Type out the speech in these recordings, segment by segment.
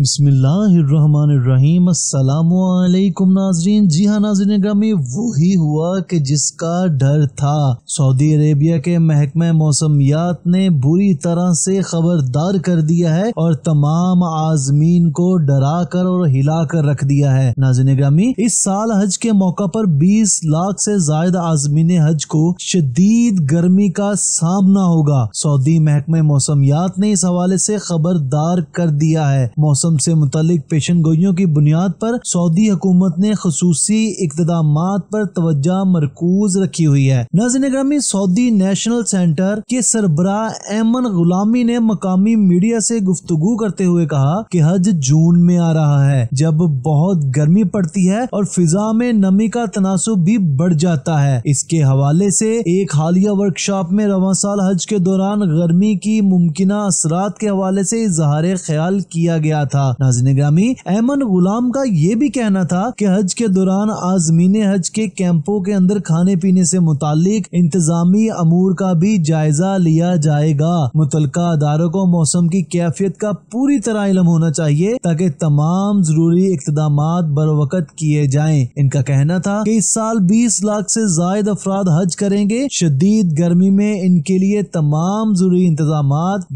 बसमीम असलकुम नाजरीन जी हाँ नाजरीन ग्रामी वही हुआ कि जिसका डर था सऊदी अरेबिया के महकमे मौसमियात ने बुरी तरह से खबरदार कर दिया है और तमाम आजमीन को डरा कर और हिला कर रख दिया है नाजरीन ग्रामी इस साल हज के मौका पर 20 लाख से जायद आजमीन हज को शदीद गर्मी का सामना होगा सऊदी महकमे मौसमियात ने इस हवाले से खबरदार कर दिया है मौसम मौसम से मुतलिक पेशन गोइयों की बुनियाद पर सऊदी हुकूमत ने खसूसी इकदाम पर तवज्जो मरकूज रखी हुई है नजर ग्रामी सऊदी नेशनल सेंटर के सरबरा एमन गुलामी ने मकामी मीडिया से गुफ्तगु करते हुए कहा कि हज जून में आ रहा है जब बहुत गर्मी पड़ती है और फिजा में नमी का तनासब भी बढ़ जाता है इसके हवाले से एक हालिया वर्कशॉप में रवा साल हज के दौरान गर्मी की मुमकिन असरात के हवाले से इजहार ख्याल किया गया था था नाजिन ग्रामी अहमद गुलाम का ये भी कहना था कि हज के दौरान आजमीन हज के कैंपों के अंदर खाने पीने से मुतालिक इंतजामी अमूर का भी जायजा लिया जाएगा मुतल अदारों को मौसम की कैफियत का पूरी तरह इलम होना चाहिए ताकि तमाम जरूरी इकदाम बर वक्त किए जाए इनका कहना था की इस साल बीस लाख ऐसी जायद अफराद हज करेंगे शदीद गर्मी में इनके लिए तमाम जरूरी इंतजाम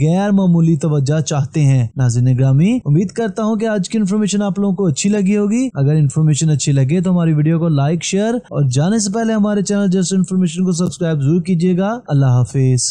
गैर मामूली तो चाहते हैं नाजिन ग्रामी उम्मीद करता हूँ कि आज की इन्फॉर्मेशन आप लोगों को अच्छी लगी होगी अगर इन्फॉर्मेशन अच्छी लगे तो हमारी वीडियो को लाइक शेयर और जाने से पहले हमारे चैनल जस्ट इन्फॉर्मेशन को सब्सक्राइब जरूर कीजिएगा अल्लाह हाफिज